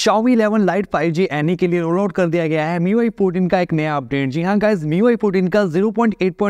शॉवी eleven lite five G N E के लिए role out कर दिया गया है MIUI 14 का एक नया अपडेट जी हाँ गाइज MIUI 14 का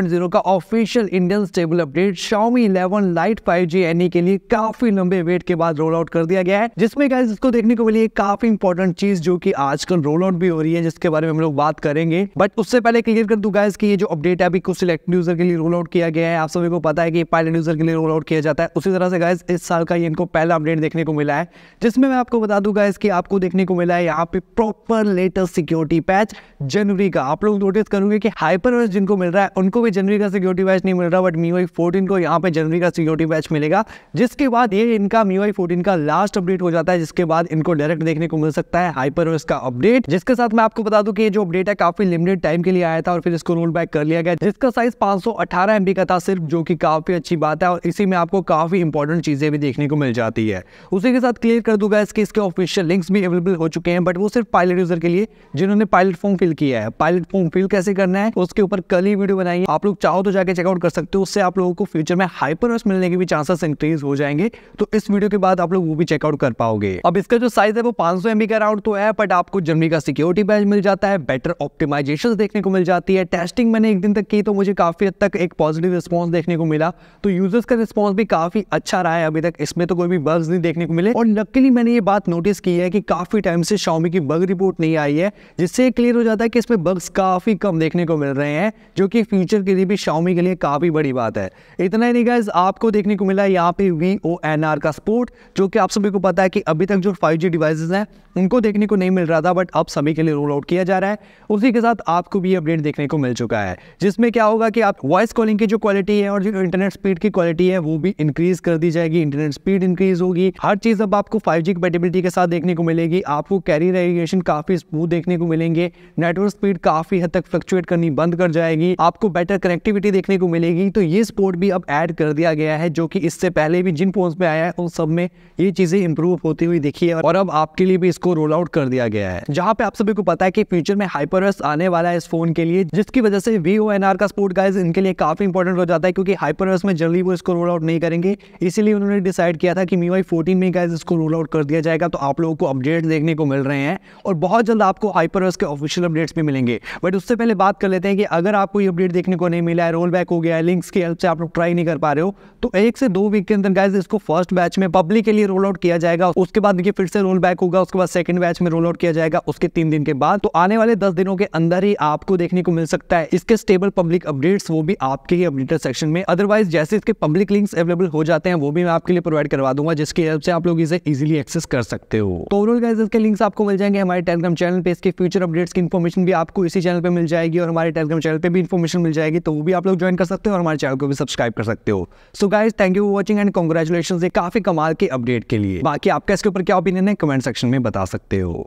जीरो का official Indian stable update eleven lite five G N E के लिए काफी लंबे वेट के बाद रोल आउट कर दिया गया है जिसमें गाइज इसको देखने को मिली काफी इंपॉर्टेंट चीज जो की आजकल रोल आउट भी हो रही है जिसके बारे में हम लोग बात करेंगे बट उससे पहले क्लियर कर दू गाइज की ये जो अपडेट है अभी कुछ सिलेक्ट यूजर के लिए रोल आउट किया गया है आप सभी को पता है कि पायलट यूजर के लिए रोल आउट किया जाता है उसी तरह से गाइज इस साल का ये इनको पहला अपडेट देखने को मिला है जिसमें मैं आपको बता गाइज इसकी आपको आपको देखने को मिला है यहाँ पे प्रॉपर लेटेस्ट सिक्योरिटी पैच जनवरी का आप लोग नोटिस करोगे कि हाइपरवर्स जिनको मिल रहा है उनको भी जनवरी का सिक्योरिटी पैच नहीं मिल रहा बट मीवाई फोर्टीन को यहाँ पे जनवरी का सिक्योरिटी पैच मिलेगा जिसके बाद ये इनका मीवाई फोर्टीन का लास्ट अपडेट हो जाता है जिसके बाद इनको डायरेक्ट देखने को मिल सकता है हाइपरवर्स का अपडेट जिसके साथ मैं आपको बता दू की जो अपडेट है काफी लिमिटेड टाइम के लिए आया था और फिर इसको रोल बैक कर लिया गया जिसका साइज पांच सौ का था सिर्फ जो की काफी अच्छी बात है और इसी में आपको काफी इंपॉर्टेंट चीजें भी देखने को मिल जाती है उसी के साथ क्लियर कर दूंगा इसके इसके ऑफिशियल लिंक्स भी ऑलरेडी अवेलेबल हो चुके हैं बट वो सिर्फ पायलट यूजर के लिए जिन्होंने पायलट फॉर्म फिल किया है पायलट फॉर्म फिल कैसे करना है उसके ऊपर कल ही वीडियो बनाई है आप लोग चाहो तो जाकर चेकआउट कर सकते हो उससे आप लोगों को फ्यूचर में हाइपर मिलने के भी चांसेस इंक्रीज हो जाएंगे तो इस वीडियो के बाद आप लोग वो भी चेकआउट कर पाओगे अब इसका जो साइज है वो पांच सौ एमबी का तो है बट आपको जर्मी का सिक्योरिटी बैच मिल जाता है बेटर ऑप्टिमाइजेशन देखने को मिल जाती है टेस्टिंग मैंने एक दिन तक की तो मुझे काफी हद तक एक पॉजिटिव रिस्पॉन्स देखने को मिला तो यूजर्स का रिस्पॉन्स भी काफी अच्छा रहा है अभी तक इसमें तो कोई भी बग्स नहीं देखने को मिले और लकीली मैंने ये बात नोटिस की है कि काफ़ी टाइम से शाओमी की बग रिपोर्ट नहीं आई है जिससे क्लियर हो जाता है कि इसमें बग्स काफ़ी कम देखने को मिल रहे हैं जो कि फ्यूचर के लिए भी शाओमी के लिए काफ़ी बड़ी बात है इतना ही नहीं गाइज आपको देखने को मिला है यहाँ पे वी ओ एन आर का सपोर्ट जो कि आप सभी को पता है कि अभी तक जो फाइव जी डिवाइसेज हैं उनको देखने को नहीं मिल रहा था बट अब सभी के लिए रोल आउट किया जा रहा है उसी के साथ आपको भी अपडेट देखने को मिल चुका है जिसमें क्या होगा कि आप वॉइस कॉलिंग की जो क्वालिटी है और जो इंटरनेट स्पीड की क्वालिटी है वो भी इंक्रीज कर दी जाएगी इंटरनेट स्पीड इंक्रीज होगी हर चीज़ अब आपको फाइव जी कंपेटेबिलिटी के साथ देखने को मिलेगी मिलेगी आपको कैरियर एरिगेशन काफी स्मूथ देखने को मिलेंगे नेटवर्क स्पीड काफी हद तक फ्लक्चुएट करनी बंद कर जाएगी आपको बेटर कनेक्टिविटी देखने को मिलेगी तो ये स्पोर्ट भी अब ऐड कर दिया गया है जो कि इससे पहले भी जिन फोन में आया है उन सब में ये चीजें इंप्रूव होती हुई दिखी है और अब आपके लिए भी इसको रोल आउट कर दिया गया है जहाँ पे आप सभी को पता है कि फ्यूचर में हाइपर आने वाला है इस फोन के लिए जिसकी वजह से वी ओ एन आर का स्पोर्ट गाइज इनके लिए काफी इंपॉर्टेंट हो जाता है क्योंकि हाइपर में जल्दी वो इसको रोल आउट नहीं करेंगे इसीलिए उन्होंने डिसाइड किया था कि मी वाई में गाइज इसको रोल आउट कर दिया जाएगा तो आप लोगों को अपडेट अपडेट्स देखने को मिल रहे हैं और बहुत जल्द आपको हाइपरवर्स के ऑफिशियल अपडेट्स भी मिलेंगे बट उससे पहले बात कर लेते हैं कि अगर आपको ये अपडेट देखने को नहीं मिला है रोल बैक हो गया है लिंक्स की हेल्प से आप लोग ट्राई नहीं कर पा रहे हो तो एक से दो वीक के अंदर गाइज इसको फर्स्ट बैच में पब्लिक के लिए रोल आउट किया जाएगा उसके बाद देखिए फिर से रोल बैक होगा उसके बाद सेकंड बैच में रोल आउट किया जाएगा उसके तीन दिन के बाद तो आने वाले दस दिनों के अंदर ही आपको देखने को मिल सकता है इसके स्टेबल पब्लिक अपडेट्स वो भी आपके ही अपडेटर सेक्शन में अदरवाइज जैसे इसके पब्लिक लिंक्स अवेलेबल हो जाते हैं वो भी मैं आपके लिए प्रोवाइड करवा दूंगा जिसकी हेल्प से आप लोग इसे इजिली एक्सेस कर सकते हो तो ओवरऑल गाइज इसके लिंक्स आपको मिल जाएंगे हमारे टेलीग्राम चैनल पे इसके फ्यूचर अपडेट्स की इन्फॉर्मेशन भी आपको इसी चैनल पे मिल जाएगी और हमारे टेलीग्राम चैनल पे भी इन्फॉर्मेशन मिल जाएगी तो वो भी आप लोग ज्वाइन कर सकते हो और हमारे चैनल को भी सब्सक्राइब कर सकते हो so guys thank you watching and congratulation काफी कमाल के अपडेट के लिए बाकी आपका इसके ऊपर क्या ओपिनियन है कमेंट सेक्शन में बता सकते हो